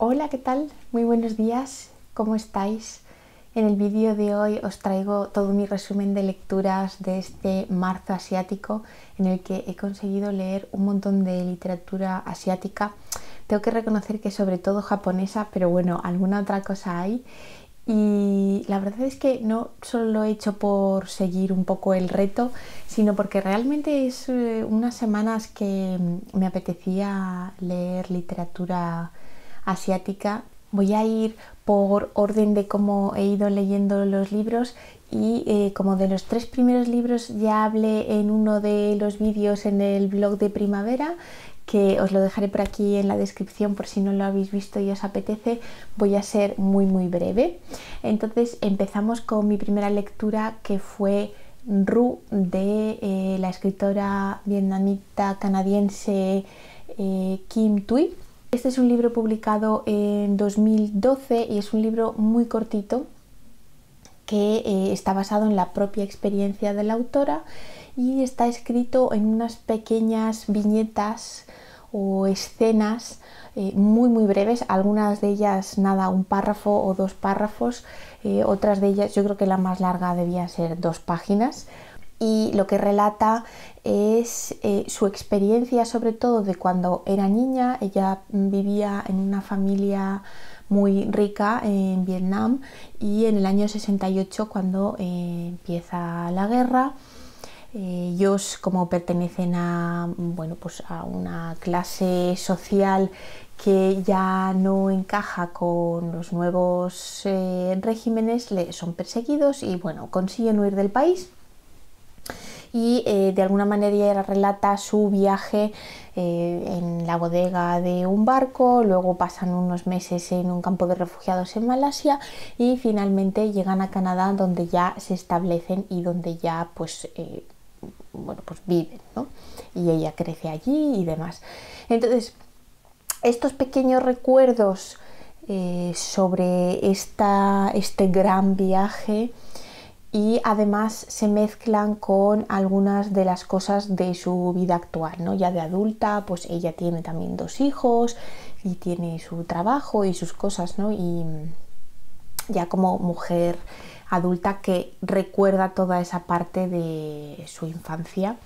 Hola, ¿qué tal? Muy buenos días, ¿cómo estáis? En el vídeo de hoy os traigo todo mi resumen de lecturas de este marzo asiático en el que he conseguido leer un montón de literatura asiática. Tengo que reconocer que sobre todo japonesa, pero bueno, alguna otra cosa hay. Y la verdad es que no solo lo he hecho por seguir un poco el reto, sino porque realmente es eh, unas semanas que me apetecía leer literatura asiática. Voy a ir por orden de cómo he ido leyendo los libros y eh, como de los tres primeros libros ya hablé en uno de los vídeos en el blog de primavera, que os lo dejaré por aquí en la descripción por si no lo habéis visto y os apetece, voy a ser muy muy breve. Entonces empezamos con mi primera lectura que fue Ru de eh, la escritora vietnamita canadiense eh, Kim Tui este es un libro publicado en 2012 y es un libro muy cortito que eh, está basado en la propia experiencia de la autora y está escrito en unas pequeñas viñetas o escenas eh, muy muy breves, algunas de ellas nada, un párrafo o dos párrafos, eh, otras de ellas yo creo que la más larga debía ser dos páginas y lo que relata es eh, su experiencia sobre todo de cuando era niña, ella vivía en una familia muy rica en Vietnam y en el año 68 cuando eh, empieza la guerra eh, ellos como pertenecen a bueno pues a una clase social que ya no encaja con los nuevos regímenes son perseguidos y bueno consiguen huir del país y eh, de alguna manera relata su viaje eh, en la bodega de un barco, luego pasan unos meses en un campo de refugiados en Malasia y finalmente llegan a Canadá donde ya se establecen y donde ya pues, eh, bueno, pues viven, Y ella crece allí y demás. Entonces, estos pequeños recuerdos sobre esta, este gran viaje y además se mezclan con algunas de las cosas de su vida actual, ¿no? Ya de adulta, pues ella tiene también dos hijos y tiene su trabajo y sus cosas, ¿no? Y ya como mujer adulta que recuerda toda esa parte de su infancia.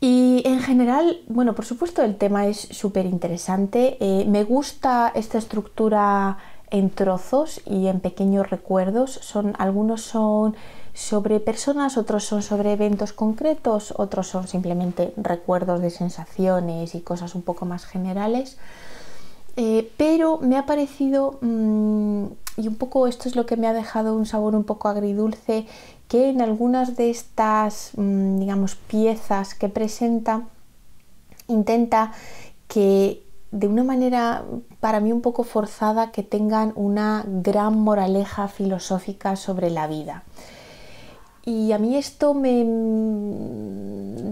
Y en general, bueno, por supuesto el tema es súper interesante. Eh, me gusta esta estructura en trozos y en pequeños recuerdos. Son, algunos son sobre personas, otros son sobre eventos concretos, otros son simplemente recuerdos de sensaciones y cosas un poco más generales. Eh, pero me ha parecido, mm, y un poco esto es lo que me ha dejado un sabor un poco agridulce, que en algunas de estas, mm, digamos, piezas que presenta, intenta que, de una manera para mí un poco forzada que tengan una gran moraleja filosófica sobre la vida. Y a mí esto me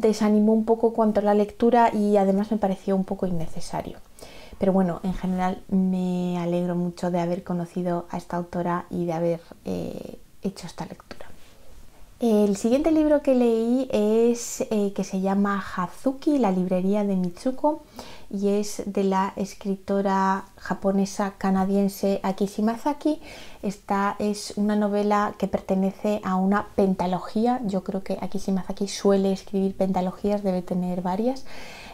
desanimó un poco cuanto a la lectura y además me pareció un poco innecesario. Pero bueno, en general me alegro mucho de haber conocido a esta autora y de haber eh, hecho esta lectura. El siguiente libro que leí es eh, que se llama Hazuki, la librería de Mitsuko, y es de la escritora japonesa canadiense Aki Esta es una novela que pertenece a una pentalogía. Yo creo que Akishimazaki suele escribir pentalogías, debe tener varias.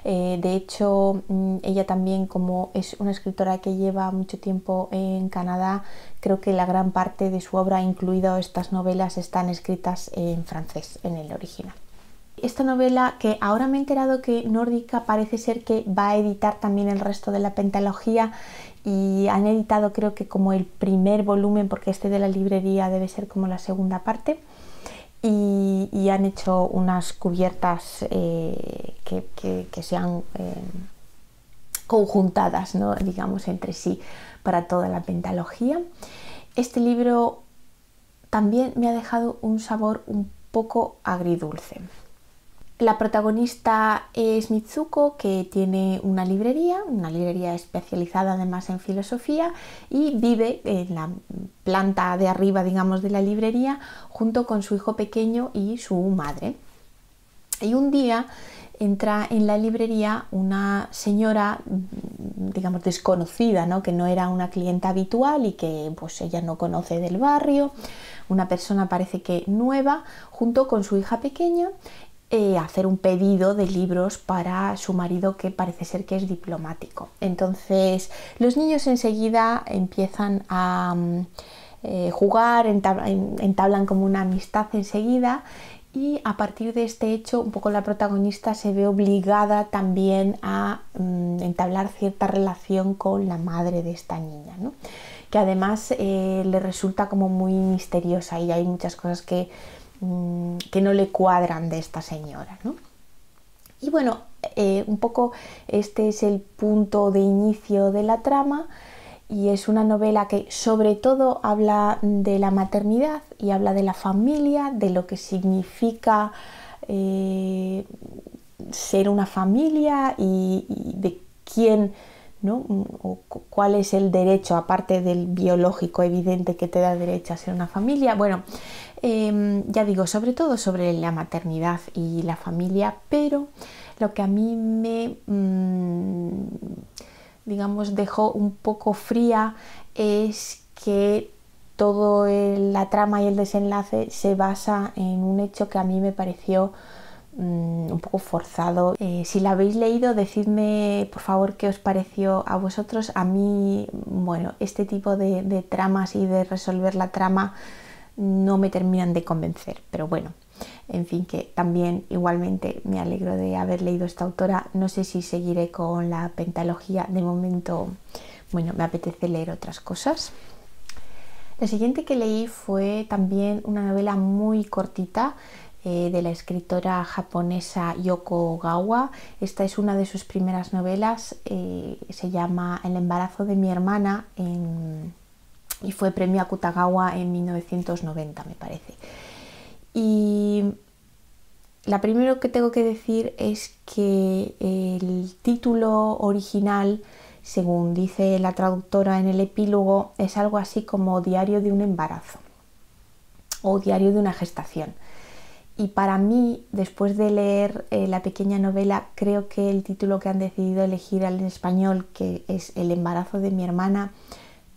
Eh, de hecho, mm, ella también, como es una escritora que lleva mucho tiempo en Canadá, creo que la gran parte de su obra, incluido estas novelas, están escritas en francés, en el original esta novela que ahora me he enterado que Nórdica parece ser que va a editar también el resto de la pentalogía y han editado creo que como el primer volumen porque este de la librería debe ser como la segunda parte y, han hecho unas cubiertas eh, que, sean eh, conjuntadas, ¿no? digamos, entre sí para toda la pentalogía. Este libro también me ha dejado un sabor un poco agridulce. La protagonista es Mitsuko, que tiene una librería, una librería especializada además en filosofía, y vive en la planta de arriba, digamos, de la librería, junto con su hijo pequeño y su madre. Y un día entra en la librería una señora, digamos, desconocida, que no era una clienta habitual y que pues ella no conoce del barrio, una persona parece que nueva, junto con su hija pequeña, eh, hacer un pedido de libros para su marido que parece ser que es diplomático. Entonces los niños enseguida empiezan a mm, eh, jugar, entablan, como una amistad enseguida y a partir de este hecho un poco la protagonista se ve obligada también a mm, entablar cierta relación con la madre de esta niña, que además eh, le resulta como muy misteriosa y hay muchas cosas que Mm, que no le cuadran de esta señora. ¿no? Y bueno, eh, un poco este es el punto de inicio de la trama y es una novela que sobre todo habla de la maternidad y habla de la familia, de lo que significa eh, ser una familia y, y de quién ¿no? o cuál es el derecho, aparte del biológico evidente que te da derecho a ser una familia. Bueno, Em, ya digo, sobre todo sobre la maternidad y la familia, pero lo que a mí me, mm, digamos, dejó un poco fría es que toda la trama y el desenlace se basa en un hecho que a mí me pareció mm, un poco forzado. Eh, si la habéis leído, decidme por favor qué os pareció a vosotros. A mí, bueno, este tipo de tramas y de resolver la trama no me terminan de convencer, pero bueno, en fin, que también igualmente me alegro de haber leído esta autora. No sé si seguiré con la pentalogía, de momento, bueno, me apetece leer otras cosas. La siguiente que leí fue también una novela muy cortita eh, de la escritora japonesa Yoko gawa Esta es una de sus primeras novelas, eh, se llama El embarazo de mi hermana en y fue premio a Kutagawa en 1990, me parece. Y la primero que tengo que decir es que el título original, según dice la traductora en el epílogo, es algo así como Diario de un embarazo o Diario de una gestación. Y para mí, después de leer eh, la pequeña novela, creo que el título que han decidido elegir al español, que es El embarazo de mi hermana,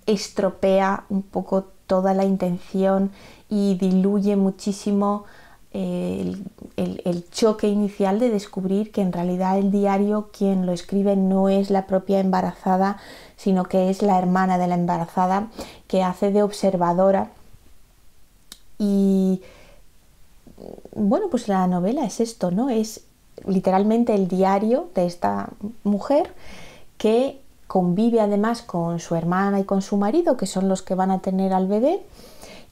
estropea un poco toda la intención y diluye muchísimo eh, el, choque inicial de descubrir que en realidad el diario quien lo escribe no es la propia embarazada, sino que es la hermana de la embarazada que hace de observadora. Y bueno, pues la novela es esto, ¿no? Es literalmente el diario de esta mujer que convive además con su hermana y con su marido, que son los que van a tener al bebé,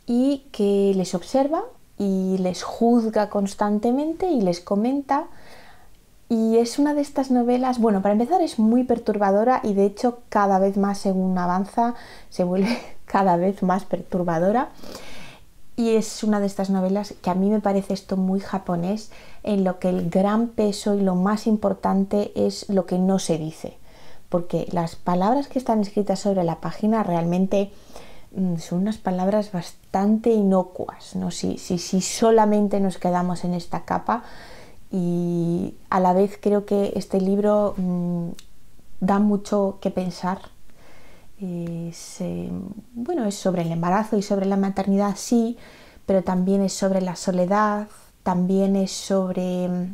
y que les observa y les juzga constantemente y les comenta. Y es una de estas novelas, bueno, para empezar es muy perturbadora y de hecho cada vez más según avanza se vuelve cada vez más perturbadora. Y es una de estas novelas que a mí me parece esto muy japonés, en lo que el gran peso y lo más importante es lo que no se dice porque las palabras que están escritas sobre la página realmente mm, son unas palabras bastante inocuas, ¿no? Si, solamente nos quedamos en esta capa y a la vez creo que este libro mm, da mucho que pensar. Eh, bueno, es sobre el embarazo y sobre la maternidad, sí, pero también es sobre la soledad, también es sobre mm,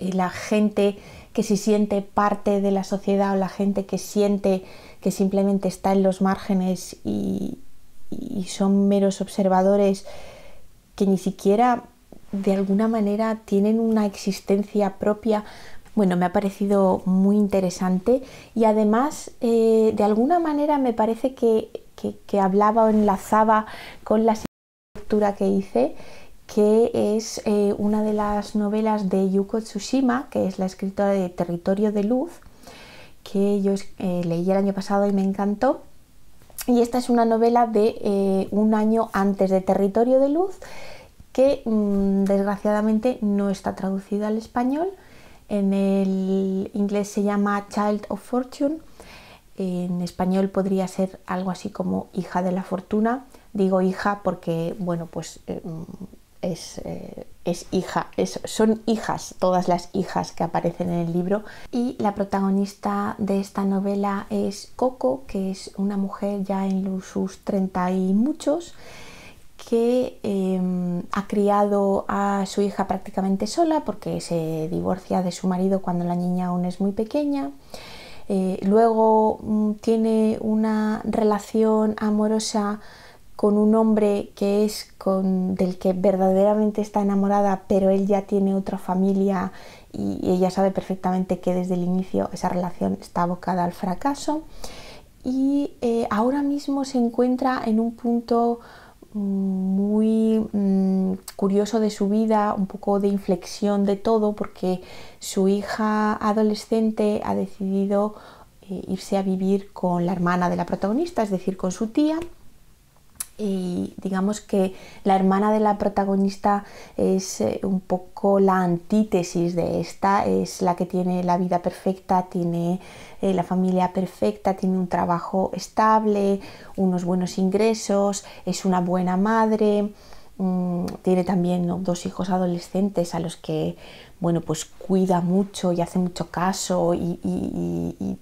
la gente que se siente parte de la sociedad o la gente que siente que simplemente está en los márgenes y, son meros observadores que ni siquiera de alguna manera tienen una existencia propia. Bueno, me ha parecido muy interesante y además eh, de alguna manera me parece que, hablaba o enlazaba con la estructura que hice que es eh, una de las novelas de Yuko Tsushima, que es la escritora de Territorio de Luz, que yo eh, leí el año pasado y me encantó. Y esta es una novela de eh, un año antes de Territorio de Luz, que mm, desgraciadamente no está traducida al español. En el inglés se llama Child of Fortune. En español podría ser algo así como hija de la fortuna. Digo hija porque, bueno, pues es, eh, es hija, son hijas, todas las hijas que aparecen en el libro. Y la protagonista de esta novela es Coco, que es una mujer ya en sus 30 y muchos, que em, ha criado a su hija prácticamente sola porque se divorcia de su marido cuando la niña aún es muy pequeña. Eh, luego mm, tiene una relación amorosa con un hombre que es con, del que verdaderamente está enamorada, pero él ya tiene otra familia y, ella sabe perfectamente que desde el inicio esa relación está abocada al fracaso. Y eh, ahora mismo se encuentra en un punto mm, muy mm, curioso de su vida, un poco de inflexión de todo, porque su hija adolescente ha decidido eh, irse a vivir con la hermana de la protagonista, es decir, con su tía, y digamos que la hermana de la protagonista es eh, un poco la antítesis de esta, es la que tiene la vida perfecta, tiene eh, la familia perfecta, tiene un trabajo estable, unos buenos ingresos, es una buena madre, mm, tiene también dos hijos adolescentes a los que bueno pues cuida mucho y hace mucho caso y mm,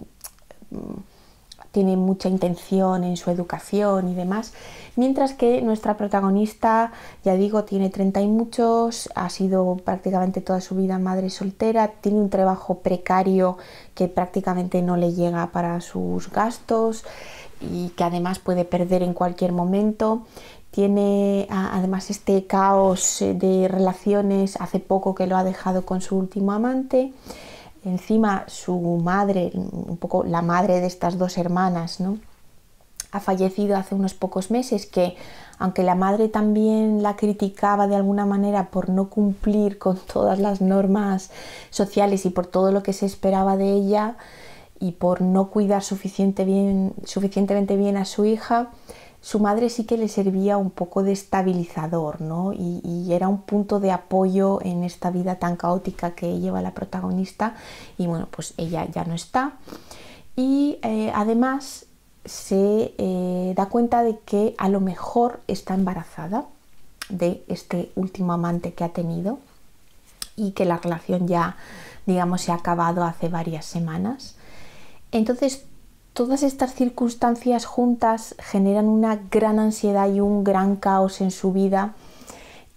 tiene mucha intención en su educación y demás, mientras que nuestra protagonista, ya digo, tiene 30 y muchos, ha sido prácticamente toda su vida madre soltera, tiene un trabajo precario que prácticamente no le llega para sus gastos y que además puede perder en cualquier momento. Tiene además este caos de relaciones hace poco que lo ha dejado con su último amante Encima su madre, un poco la madre de estas dos hermanas, ¿no? ha fallecido hace unos pocos meses, que aunque la madre también la criticaba de alguna manera por no cumplir con todas las normas sociales y por todo lo que se esperaba de ella y por no cuidar suficiente bien, suficientemente bien a su hija, su madre sí que le servía un poco de estabilizador, Y, era un punto de apoyo en esta vida tan caótica que lleva la protagonista. Y bueno, pues ella ya no está. Y eh, además se eh, da cuenta de que a lo mejor está embarazada de este último amante que ha tenido y que la relación ya, digamos, se ha acabado hace varias semanas. Entonces Todas estas circunstancias juntas generan una gran ansiedad y un gran caos en su vida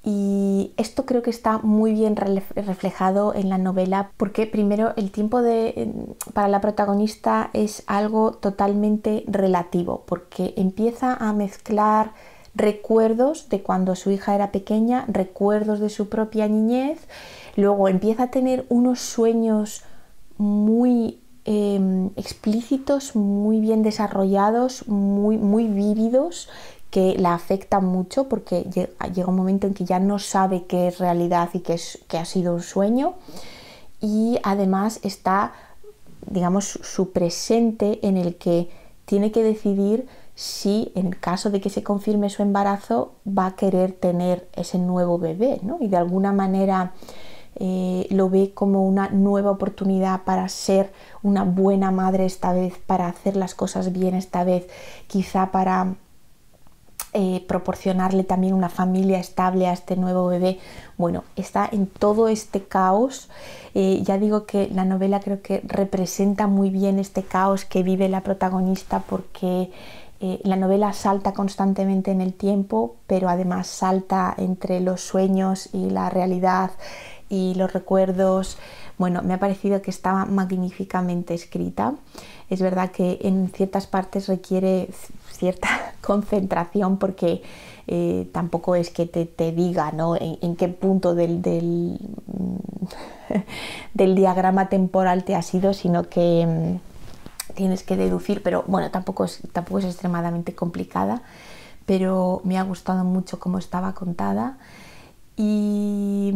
y esto creo que está muy bien reflejado en la novela porque primero el tiempo de, para la protagonista es algo totalmente relativo porque empieza a mezclar recuerdos de cuando su hija era pequeña, recuerdos de su propia niñez, luego empieza a tener unos sueños muy Em, explícitos, muy bien desarrollados, muy, muy vívidos, que la afectan mucho porque llega un momento en que ya no sabe qué es realidad y qué, es, que ha sido un sueño. Y además está, digamos, su presente en el que tiene que decidir si en caso de que se confirme su embarazo va a querer tener ese nuevo bebé, ¿no? Y de alguna manera eh, lo ve como una nueva oportunidad para ser una buena madre esta vez, para hacer las cosas bien esta vez, quizá para eh, proporcionarle también una familia estable a este nuevo bebé. Bueno, está en todo este caos. Eh, ya digo que la novela creo que representa muy bien este caos que vive la protagonista porque la novela salta constantemente en el tiempo, pero además salta entre los sueños y la realidad y los recuerdos, bueno, me ha parecido que estaba magníficamente escrita. Es verdad que en ciertas partes requiere cierta concentración porque eh, tampoco es que te, diga ¿no? en, qué punto del, del, diagrama temporal te ha sido, sino que mm, tienes que deducir, pero bueno, tampoco es, tampoco es extremadamente complicada, pero me ha gustado mucho cómo estaba contada y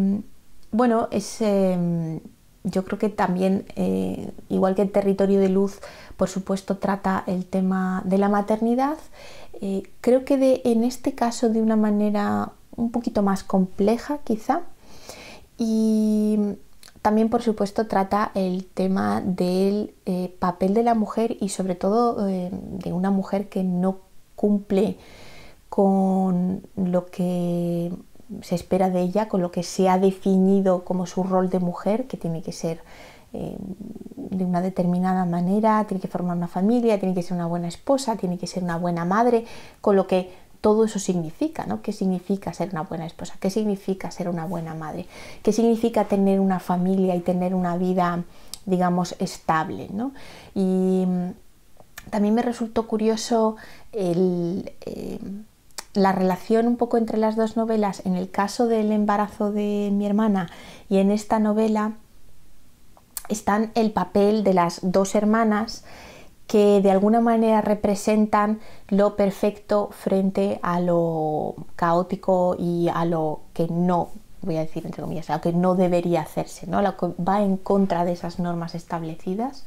bueno, em, yo creo que también, eh, igual que el territorio de luz, por supuesto, trata el tema de la maternidad, eh, creo que de, en este caso de una manera un poquito más compleja quizá. Y también, por supuesto, trata el tema del eh, papel de la mujer y sobre todo em, de una mujer que no cumple con lo que se espera de ella, con lo que se ha definido como su rol de mujer, que tiene que ser eh, de una determinada manera, tiene que formar una familia, tiene que ser una buena esposa, tiene que ser una buena madre, con lo que todo eso significa, ¿no? ¿Qué significa ser una buena esposa? ¿Qué significa ser una buena madre? ¿Qué significa tener una familia y tener una vida, digamos, estable, ¿no? Y mm, también me resultó curioso el... Eh, la relación un poco entre las dos novelas, en el caso del embarazo de mi hermana y en esta novela, están el papel de las dos hermanas que de alguna manera representan lo perfecto frente a lo caótico y a lo que no, voy a decir entre comillas, a lo que no debería hacerse, ¿no? lo que va en contra de esas normas establecidas.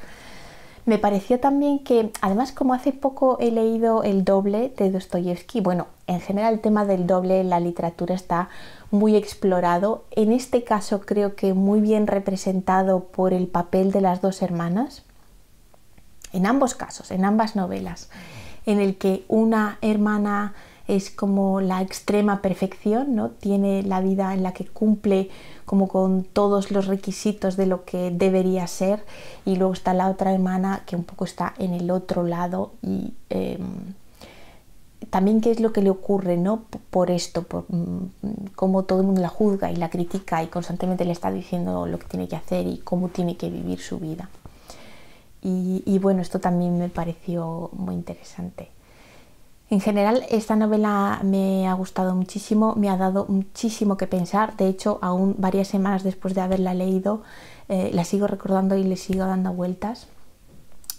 Me pareció también que, además, como hace poco he leído el doble de Dostoyevsky, bueno, en general el tema del doble en la literatura está muy explorado. En este caso creo que muy bien representado por el papel de las dos hermanas. En ambos casos, en ambas novelas, en el que una hermana es como la extrema perfección, ¿no? Tiene la vida en la que cumple como con todos los requisitos de lo que debería ser y luego está la otra hermana que un poco está en el otro lado y em, también qué es lo que le ocurre no por esto por mm, cómo todo el mundo la juzga y la critica y constantemente le está diciendo lo que tiene que hacer y cómo tiene que vivir su vida y bueno esto también me pareció muy interesante en general, esta novela me ha gustado muchísimo, me ha dado muchísimo que pensar. De hecho, aún varias semanas después de haberla leído, eh, la sigo recordando y le sigo dando vueltas.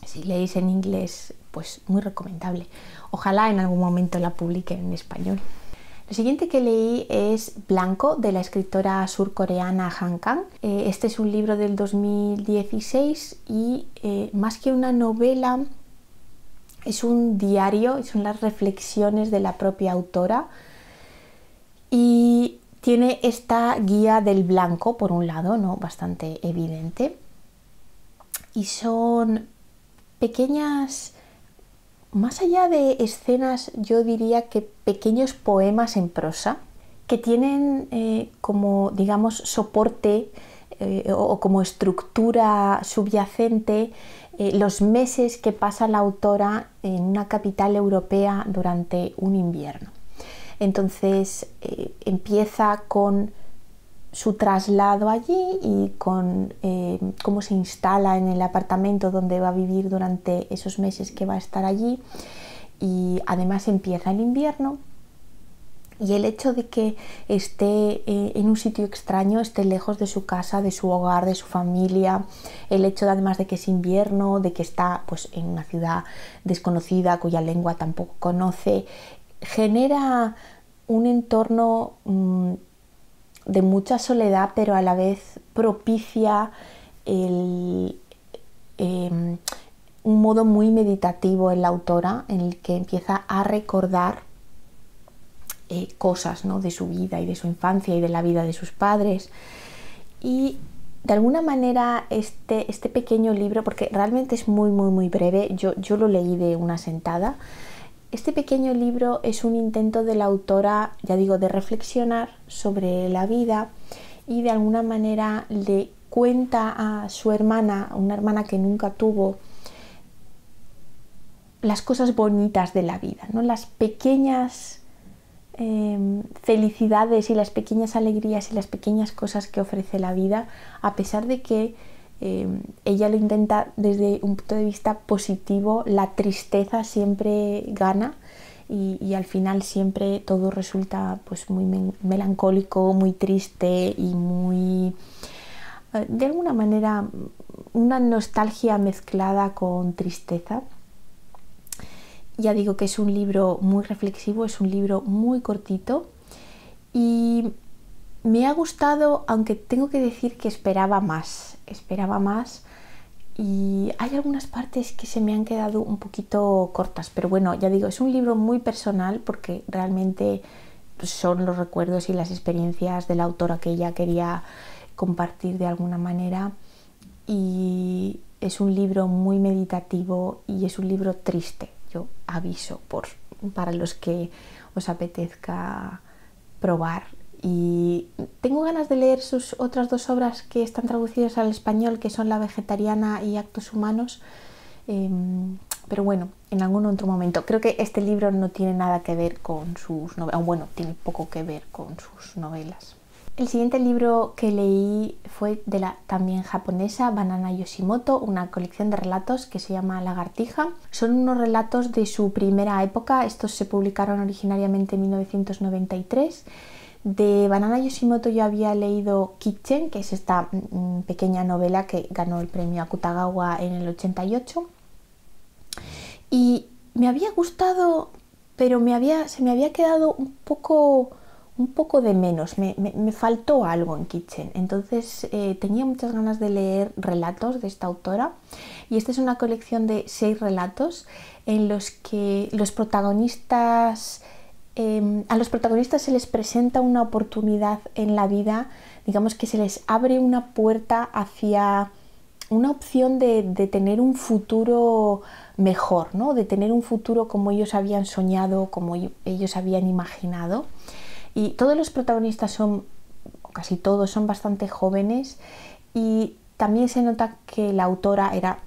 Si leéis en inglés, pues muy recomendable. Ojalá en algún momento la publique en español. Lo siguiente que leí es Blanco, de la escritora surcoreana Han Kang. Eh, este es un libro del 2016 y eh, más que una novela, es un diario, son las reflexiones de la propia autora y tiene esta guía del blanco, por un lado, ¿no? bastante evidente, y son pequeñas, más allá de escenas, yo diría que pequeños poemas en prosa, que tienen eh, como, digamos, soporte eh, o como estructura subyacente eh, los meses que pasa la autora en una capital europea durante un invierno. Entonces eh, empieza con su traslado allí y con eh, cómo se instala en el apartamento donde va a vivir durante esos meses que va a estar allí. Y además empieza el invierno y el hecho de que esté eh, en un sitio extraño, esté lejos de su casa, de su hogar, de su familia, el hecho además de que es invierno, de que está pues, en una ciudad desconocida cuya lengua tampoco conoce, genera un entorno mm, de mucha soledad, pero a la vez propicia em, un modo muy meditativo en la autora, en el que empieza a recordar eh, cosas de su vida y de su infancia y de la vida de sus padres. Y de alguna manera este, este pequeño libro, porque realmente es muy, muy, muy breve, yo, yo lo leí de una sentada, este pequeño libro es un intento de la autora, ya digo, de reflexionar sobre la vida y de alguna manera le cuenta a su hermana, una hermana que nunca tuvo, las cosas bonitas de la vida, ¿no? las pequeñas Em, felicidades y las pequeñas alegrías y las pequeñas cosas que ofrece la vida, a pesar de que em, ella lo intenta desde un punto de vista positivo, la tristeza siempre gana y, y al final siempre todo resulta pues muy melancólico, muy triste y muy eh, de alguna manera una nostalgia mezclada con tristeza. Ya digo que es un libro muy reflexivo, es un libro muy cortito y me ha gustado, aunque tengo que decir que esperaba más, esperaba más y hay algunas partes que se me han quedado un poquito cortas, pero bueno, ya digo, es un libro muy personal porque realmente pues, son los recuerdos y las experiencias del autora que ella quería compartir de alguna manera y es un libro muy meditativo y es un libro triste, aviso para los que os apetezca probar. Y tengo ganas de leer sus otras dos obras que están traducidas al español, que son La vegetariana y Actos Humanos. Em, pero bueno, en algún otro momento. Creo que este libro no tiene nada que ver con sus novelas, ah, bueno, tiene poco que ver con sus novelas. El siguiente libro que leí fue de la también japonesa Banana Yoshimoto, una colección de relatos que se llama Lagartija. Son unos relatos de su primera época, estos se publicaron originariamente en 1993. De Banana Yoshimoto yo había leído Kitchen, que es esta mm, mm, pequeña novela que ganó el premio Akutagawa en el 88. Y me había gustado, pero se me había quedado un poco un poco de menos, me, faltó algo en Kitchen. Entonces eh, tenía muchas ganas de leer relatos de esta autora y esta es una colección de seis relatos en los que los protagonistas, em, a los protagonistas se les presenta una oportunidad en la vida, digamos que se les abre una puerta hacia una opción de, de, tener un futuro mejor, ¿no? de tener un futuro como ellos habían soñado, como ellos habían imaginado. Y todos los protagonistas son, casi todos, son bastante jóvenes y también se nota que la autora era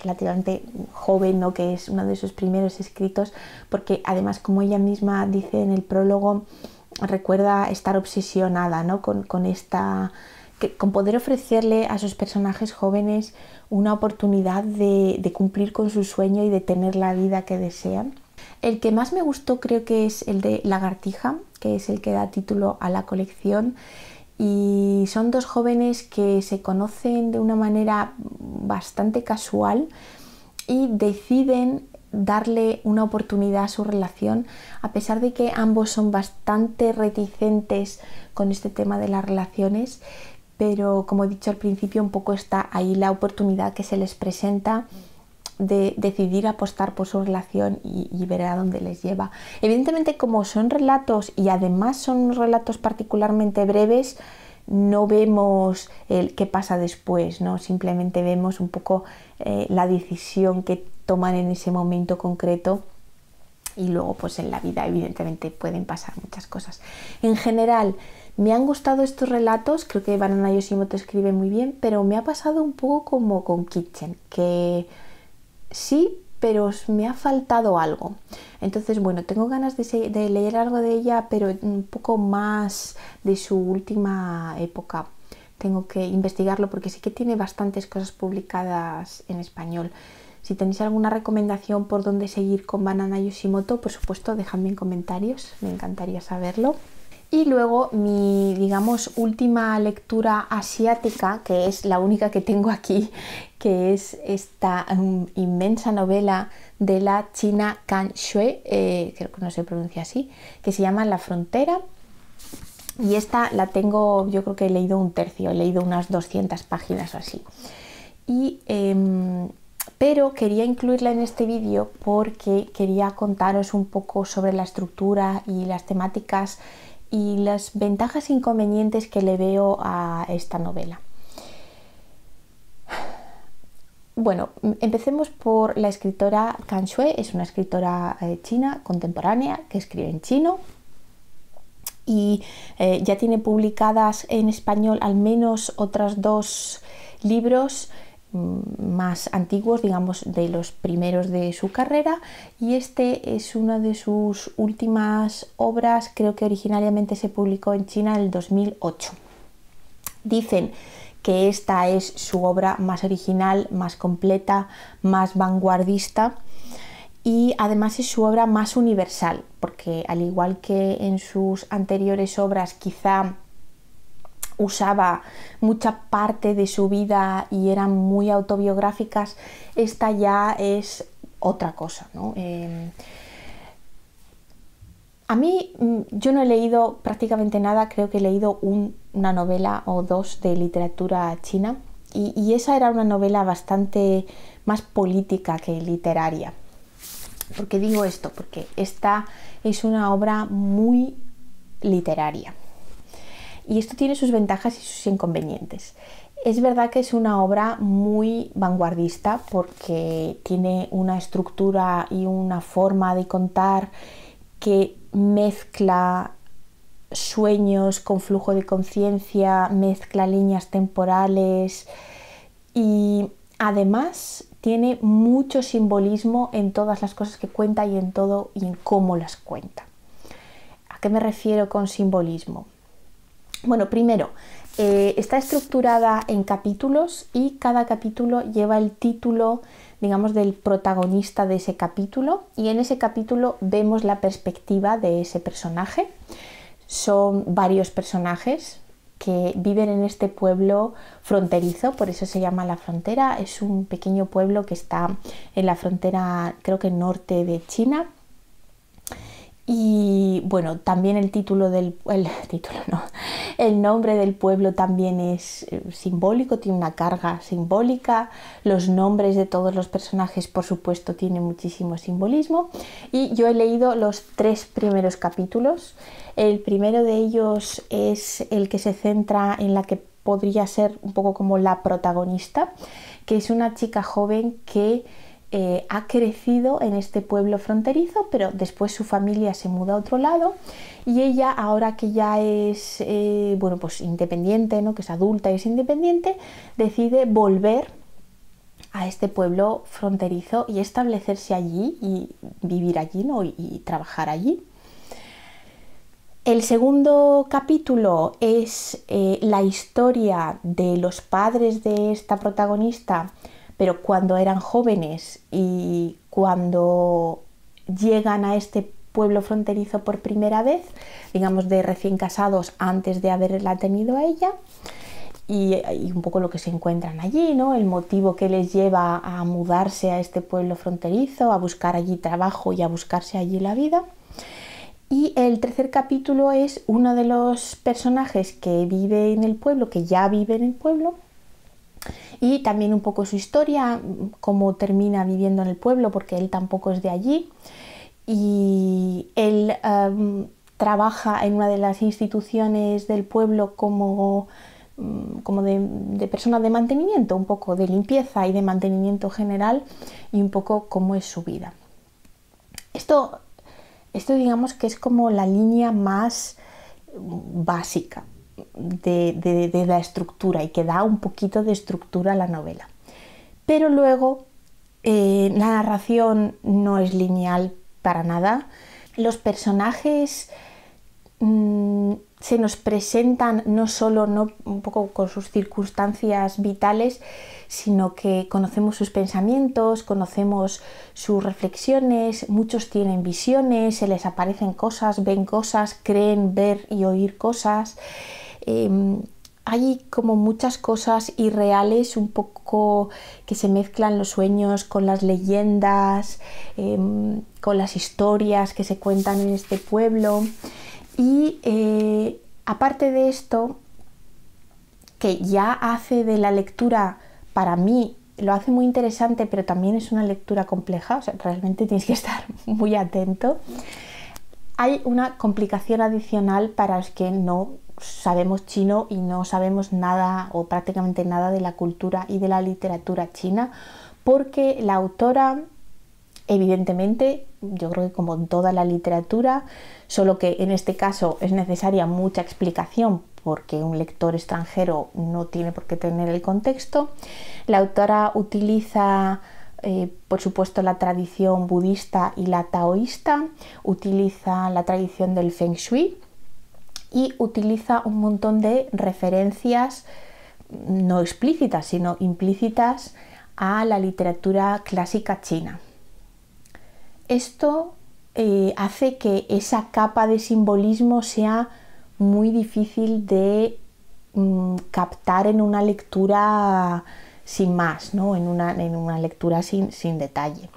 relativamente joven, que es uno de sus primeros escritos, porque además, como ella misma dice en el prólogo, recuerda estar obsesionada ¿no? con, esta con poder ofrecerle a sus personajes jóvenes una oportunidad de, cumplir con su sueño y de tener la vida que desean. El que más me gustó creo que es el de Lagartija, que es el que da título a la colección. Y son dos jóvenes que se conocen de una manera bastante casual y deciden darle una oportunidad a su relación, a pesar de que ambos son bastante reticentes con este tema de las relaciones, pero como he dicho al principio, un poco está ahí la oportunidad que se les presenta de decidir apostar por su relación y, ver a dónde les lleva. Evidentemente, como son relatos y además son relatos particularmente breves, no vemos el qué pasa después, ¿no? Simplemente vemos un poco eh, la decisión que toman en ese momento concreto y luego pues en la vida evidentemente pueden pasar muchas cosas. En general, me han gustado estos relatos, creo que Banana te escribe muy bien, pero me ha pasado un poco como con Kitchen, que sí, pero me ha faltado algo. Entonces, bueno, tengo ganas de, leer algo de ella, pero un poco más de su última época. Tengo que investigarlo porque sí que tiene bastantes cosas publicadas en español. Si tenéis alguna recomendación por dónde seguir con Banana Yoshimoto, por supuesto, dejadme en comentarios, me encantaría saberlo. Y luego mi, digamos, última lectura asiática, que es la única que tengo aquí, que es esta um, inmensa novela de la china Kan Shui, eh, creo que no se pronuncia así, que se llama La Frontera. Y esta la tengo, yo creo que he leído un tercio, he leído unas 200 páginas o así. Em, pero quería incluirla en este vídeo porque quería contaros un poco sobre la estructura y las temáticas y las ventajas e inconvenientes que le veo a esta novela. Bueno, empecemos por la escritora Kan es una escritora eh, china contemporánea que escribe en chino y eh, ya tiene publicadas en español al menos otras dos libros Mm, más antiguos, digamos, de los primeros de su carrera y este es una de sus últimas obras, creo que originariamente se publicó en China en el 2008. Dicen que esta es su obra más original, más completa, más vanguardista y además es su obra más universal, porque al igual que en sus anteriores obras quizá usaba mucha parte de su vida y eran muy autobiográficas, esta ya es otra cosa. ¿no? Em, a mí mm, yo no he leído prácticamente nada, creo que he leído una novela o dos de literatura china y, y, esa era una novela bastante más política que literaria. ¿Por qué digo esto? Porque esta es una obra muy literaria y esto tiene sus ventajas y sus inconvenientes. Es verdad que es una obra muy vanguardista porque tiene una estructura y una forma de contar que mezcla sueños con flujo de conciencia, mezcla líneas temporales y además tiene mucho simbolismo en todas las cosas que cuenta y en todo y en cómo las cuenta. ¿A qué me refiero con simbolismo? Bueno, primero, eh, está estructurada en capítulos y cada capítulo lleva el título, digamos, del protagonista de ese capítulo y en ese capítulo vemos la perspectiva de ese personaje. Son varios personajes que viven en este pueblo fronterizo, por eso se llama La Frontera. Es un pequeño pueblo que está en la frontera, creo que norte de China y bueno, también el título del el título no, el nombre del pueblo también es eh, simbólico, tiene una carga simbólica. Los nombres de todos los personajes, por supuesto, tienen muchísimo simbolismo. Y yo he leído los tres primeros capítulos. El primero de ellos es el que se centra en la que podría ser un poco como la protagonista, que es una chica joven que eh, ha crecido en este pueblo fronterizo, pero después su familia se muda a otro lado y ella ahora que ya es eh, bueno pues independiente, ¿no? que es adulta y es independiente, decide volver a este pueblo fronterizo y establecerse allí y vivir allí ¿no? y, trabajar allí. El segundo capítulo es eh, la historia de los padres de esta protagonista pero cuando eran jóvenes y cuando llegan a este pueblo fronterizo por primera vez, digamos de recién casados antes de haberla tenido a ella, y, un poco lo que se encuentran allí, El motivo que les lleva a mudarse a este pueblo fronterizo, a buscar allí trabajo y a buscarse allí la vida. Y el tercer capítulo es uno de los personajes que vive en el pueblo, que ya vive en el pueblo, y también un poco su historia, cómo termina viviendo en el pueblo, porque él tampoco es de allí. Y él em, trabaja en una de las instituciones del pueblo como, mm, de, persona de mantenimiento, un poco de limpieza y de mantenimiento general, y un poco cómo es su vida. esto digamos que es como la línea más básica de, la estructura y que da un poquito de estructura a la novela. Pero luego eh, la narración no es lineal para nada. Los personajes mm, se nos presentan no solo no, un poco con sus circunstancias vitales, sino que conocemos sus pensamientos, conocemos sus reflexiones, muchos tienen visiones, se les aparecen cosas, ven cosas, creen ver y oír cosas. Em, hay como muchas cosas irreales, un poco que se mezclan los sueños con las leyendas, em, con las historias que se cuentan en este pueblo. Y eh, aparte de esto, que ya hace de la lectura para mí lo hace muy interesante, pero también es una lectura compleja, o sea, realmente tienes que estar muy atento. Hay una complicación adicional para los que no sabemos chino y no sabemos nada o prácticamente nada de la cultura y de la literatura china, porque la autora, evidentemente, yo creo que como en toda la literatura, solo que en este caso es necesaria mucha explicación porque un lector extranjero no tiene por qué tener el contexto, la autora utiliza eh, por supuesto la tradición budista y la taoísta, utiliza la tradición del feng shui y utiliza un montón de referencias no explícitas, sino implícitas a la literatura clásica china. Esto eh, hace que esa capa de simbolismo sea muy difícil de mm, captar en una lectura sin más, ¿no? en, una, lectura sin, detalle.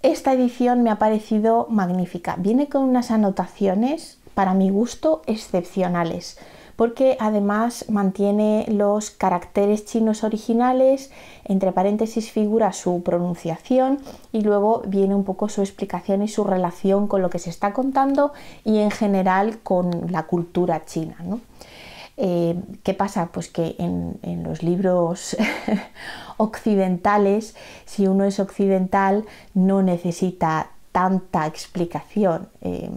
Esta edición me ha parecido magnífica. Viene con unas anotaciones, para mi gusto, excepcionales, porque además mantiene los caracteres chinos originales, entre paréntesis figura su pronunciación y luego viene un poco su explicación y su relación con lo que se está contando y en general con la cultura china. Eh, ¿Qué pasa? Pues que en, los libros occidentales, si uno es occidental, no necesita tanta explicación. Eh,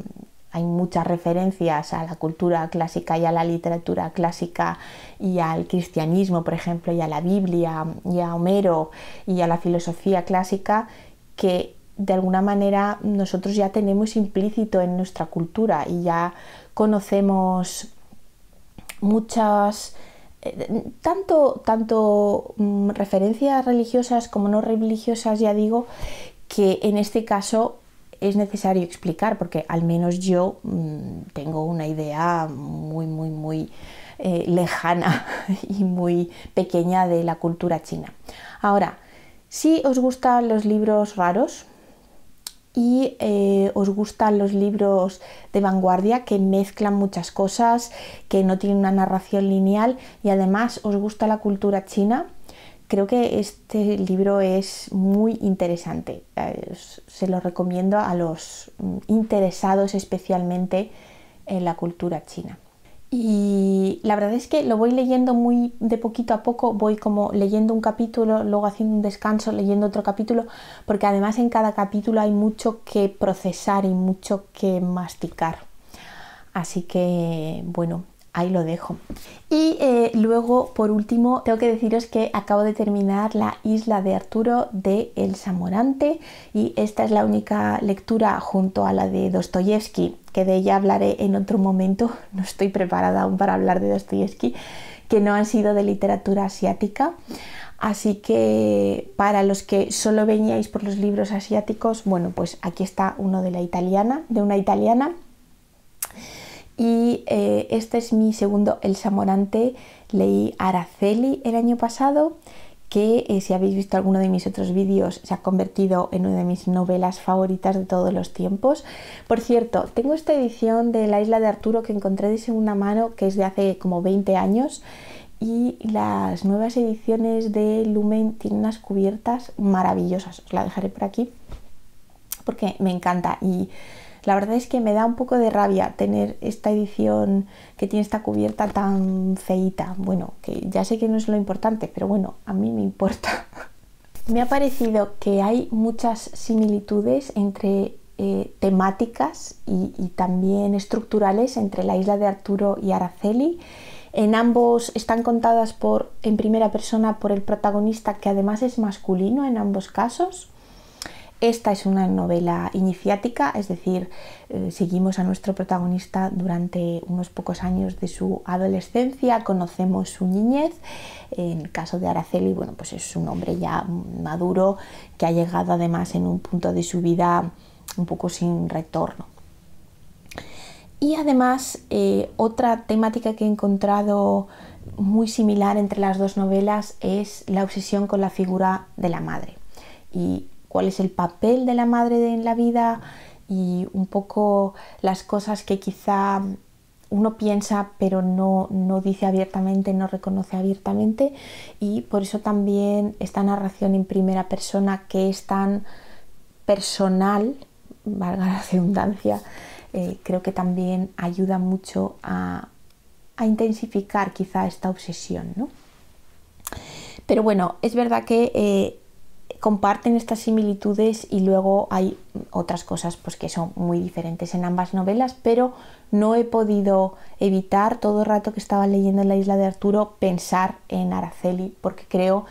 hay muchas referencias a la cultura clásica y a la literatura clásica y al cristianismo, por ejemplo, y a la Biblia y a Homero y a la filosofía clásica que de alguna manera nosotros ya tenemos implícito en nuestra cultura y ya conocemos muchas eh, tanto, tanto mm, referencias religiosas como no religiosas, ya digo, que en este caso es necesario explicar, porque al menos yo mm, tengo una idea muy, muy, muy eh, lejana y muy pequeña de la cultura china. Ahora, si os gustan los libros raros, y eh, os gustan los libros de vanguardia que mezclan muchas cosas, que no tienen una narración lineal y además os gusta la cultura china, creo que este libro es muy interesante. Eh, se lo recomiendo a los mm, interesados especialmente en la cultura china. Y la verdad es que lo voy leyendo muy de poquito a poco, voy como leyendo un capítulo, luego haciendo un descanso, leyendo otro capítulo, porque además en cada capítulo hay mucho que procesar y mucho que masticar. Así que, bueno, ahí lo dejo. Y eh, luego, por último, tengo que deciros que acabo de terminar La isla de Arturo de El Samorante y esta es la única lectura junto a la de Dostoyevsky, que de ella hablaré en otro momento, no estoy preparada aún para hablar de Dostoyevsky, que no han sido de literatura asiática. Así que para los que solo veníais por los libros asiáticos, bueno, pues aquí está uno de la italiana, de una italiana y eh, este es mi segundo El Samorante. Leí Araceli el año pasado, que eh, si habéis visto alguno de mis otros vídeos se ha convertido en una de mis novelas favoritas de todos los tiempos. Por cierto, tengo esta edición de La isla de Arturo que encontré de segunda mano, que es de hace como 20 años, y las nuevas ediciones de Lumen tienen unas cubiertas maravillosas, os la dejaré por aquí porque me encanta y la verdad es que me da un poco de rabia tener esta edición que tiene esta cubierta tan feita. Bueno, que ya sé que no es lo importante, pero bueno, a mí me importa. me ha parecido que hay muchas similitudes entre eh, temáticas y, y también estructurales entre la isla de Arturo y Araceli. En ambos están contadas por, en primera persona por el protagonista, que además es masculino en ambos casos. Esta es una novela iniciática, es decir, eh, seguimos a nuestro protagonista durante unos pocos años de su adolescencia, conocemos su niñez. En el caso de Araceli, bueno, pues es un hombre ya maduro que ha llegado además en un punto de su vida un poco sin retorno. Y además, eh, otra temática que he encontrado muy similar entre las dos novelas es la obsesión con la figura de la madre. Y cuál es el papel de la madre en la vida y un poco las cosas que quizá uno piensa pero no, no dice abiertamente, no reconoce abiertamente y por eso también esta narración en primera persona que es tan personal, valga la redundancia, eh, creo que también ayuda mucho a, intensificar quizá esta obsesión. Pero bueno, es verdad que eh, comparten estas similitudes y luego hay otras cosas pues, que son muy diferentes en ambas novelas, pero no he podido evitar todo el rato que estaba leyendo en La isla de Arturo pensar en Araceli, porque creo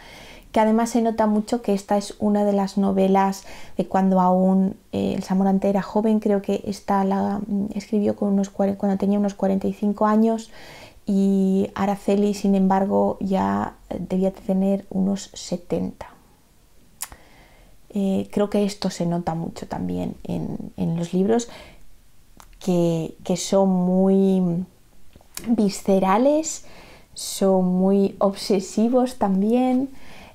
que además se nota mucho que esta es una de las novelas de cuando aún eh, el Samorante era joven, creo que esta la mm, escribió con unos, cuando tenía unos 45 años y Araceli, sin embargo, ya debía tener unos 70. Eh, creo que esto se nota mucho también en, los libros, que, son muy viscerales, son muy obsesivos también,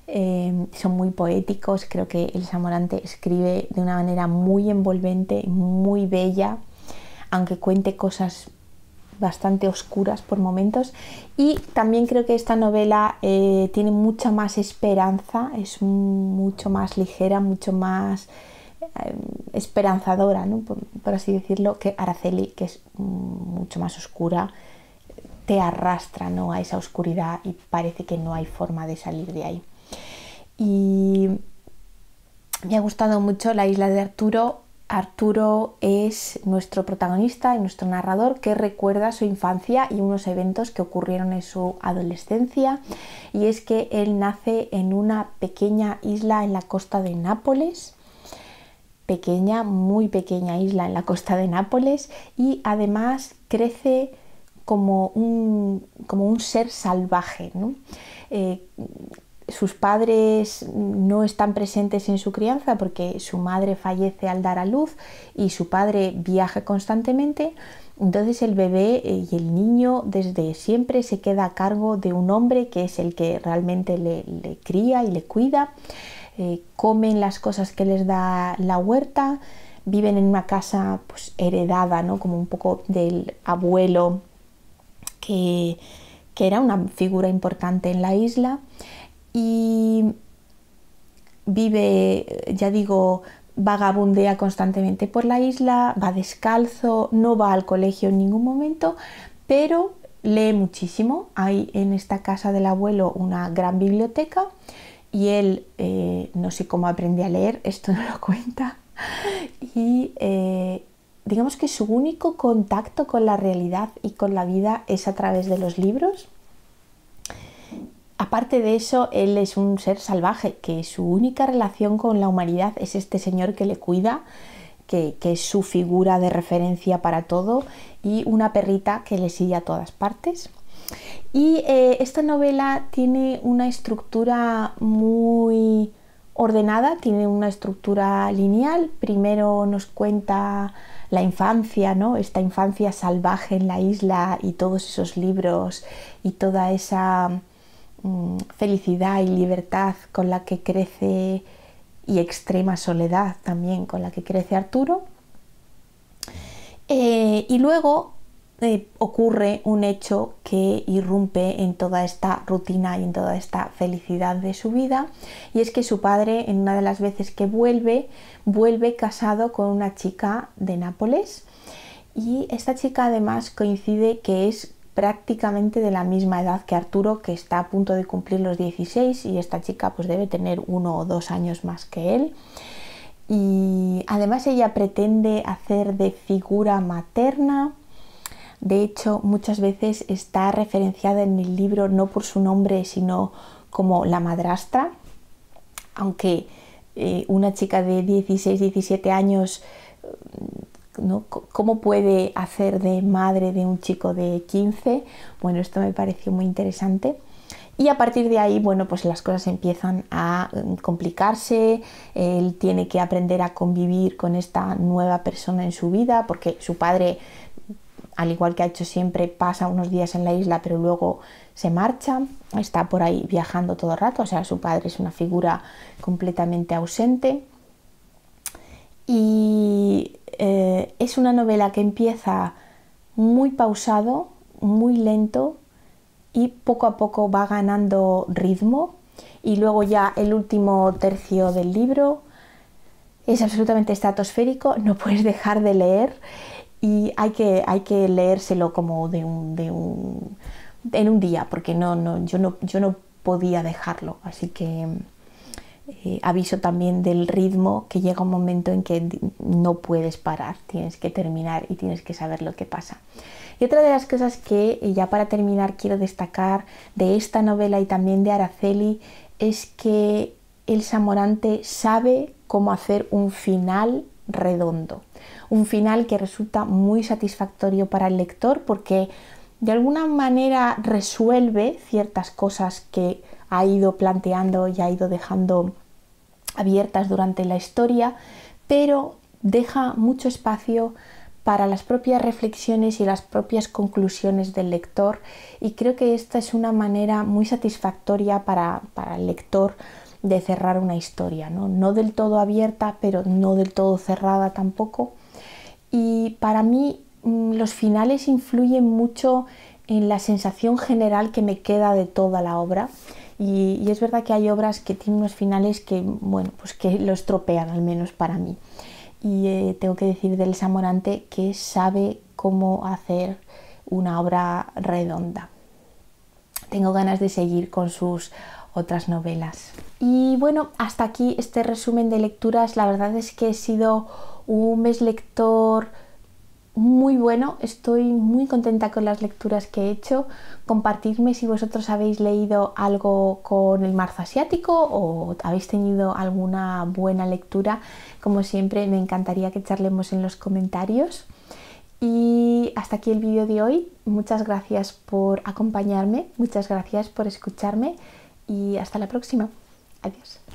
eh, son muy poéticos, creo que el Samorante escribe de una manera muy envolvente, muy bella, aunque cuente cosas bastante oscuras por momentos y también creo que esta novela eh, tiene mucha más esperanza, es mucho más ligera, mucho más eh, esperanzadora, ¿no? por, así decirlo, que Araceli, que es mucho más oscura, te arrastra ¿no? a esa oscuridad y parece que no hay forma de salir de ahí. Y me ha gustado mucho La isla de Arturo Arturo es nuestro protagonista y nuestro narrador que recuerda su infancia y unos eventos que ocurrieron en su adolescencia y es que él nace en una pequeña isla en la costa de Nápoles, pequeña, muy pequeña isla en la costa de Nápoles y además crece como un, como un ser salvaje. Eh, sus padres no están presentes en su crianza porque su madre fallece al dar a luz y su padre viaja constantemente, entonces el bebé eh, y el niño desde siempre se queda a cargo de un hombre que es el que realmente le, cría y le cuida, eh, comen las cosas que les da la huerta, viven en una casa pues, heredada, ¿no? como un poco del abuelo que, que era una figura importante en la isla y vive, ya digo, vagabundea constantemente por la isla, va descalzo, no va al colegio en ningún momento, pero lee muchísimo. Hay en esta casa del abuelo una gran biblioteca y él, eh, no sé cómo aprende a leer, esto no lo cuenta. Y eh, digamos que su único contacto con la realidad y con la vida es a través de los libros. Aparte de eso, él es un ser salvaje, que su única relación con la humanidad es este señor que le cuida, que, es su figura de referencia para todo, y una perrita que le sigue a todas partes. Y eh, esta novela tiene una estructura muy ordenada, tiene una estructura lineal. Primero nos cuenta la infancia, ¿no? Esta infancia salvaje en la isla y todos esos libros y toda esa Mm, felicidad y libertad con la que crece y extrema soledad también con la que crece Arturo. Eh, y luego eh, ocurre un hecho que irrumpe en toda esta rutina y en toda esta felicidad de su vida, y es que su padre, en una de las veces que vuelve, vuelve casado con una chica de Nápoles. Y esta chica además coincide que es prácticamente de la misma edad que Arturo, que está a punto de cumplir los 16 y esta chica pues debe tener uno o dos años más que él. Y además ella pretende hacer de figura materna. De hecho, muchas veces está referenciada en el libro no por su nombre, sino como la madrastra. Aunque eh, una chica de 16-17 años ¿Cómo puede hacer de madre de un chico de 15? Bueno, esto me pareció muy interesante. Y a partir de ahí, bueno, pues las cosas empiezan a mm, complicarse, él tiene que aprender a convivir con esta nueva persona en su vida, porque su padre, al igual que ha hecho siempre, pasa unos días en la isla, pero luego se marcha, está por ahí viajando todo el rato, o sea, su padre es una figura completamente ausente. Y eh, es una novela que empieza muy pausado, muy lento y poco a poco va ganando ritmo. Y luego ya el último tercio del libro es absolutamente estratosférico, no puedes dejar de leer y hay que, hay que leérselo como de un, de un, en un día, porque no, no, yo, no, yo no podía dejarlo. Así que eh, aviso también del ritmo que llega un momento en que no puedes parar, tienes que terminar y tienes que saber lo que pasa. Y otra de las cosas que eh, ya para terminar quiero destacar de esta novela y también de Araceli es que el Samorante sabe cómo hacer un final redondo. Un final que resulta muy satisfactorio para el lector porque de alguna manera resuelve ciertas cosas que ha ido planteando y ha ido dejando abiertas durante la historia, pero deja mucho espacio para las propias reflexiones y las propias conclusiones del lector y creo que esta es una manera muy satisfactoria para, el lector de cerrar una historia, ¿no? ¿no? del todo abierta, pero no del todo cerrada tampoco. Y para mí Mm, los finales influyen mucho en la sensación general que me queda de toda la obra. Y, es verdad que hay obras que tienen unos finales que, bueno, pues que lo estropean, al menos para mí. Y eh, tengo que decir del Samorante que sabe cómo hacer una obra redonda. Tengo ganas de seguir con sus otras novelas. Y bueno, hasta aquí este resumen de lecturas. La verdad es que he sido un mes lector muy bueno, estoy muy contenta con las lecturas que he hecho. Compartidme si vosotros habéis leído algo con el marzo asiático o habéis tenido alguna buena lectura. Como siempre, me encantaría que charlemos en los comentarios. Y hasta aquí el vídeo de hoy. Muchas gracias por acompañarme, muchas gracias por escucharme y hasta la próxima. Adiós.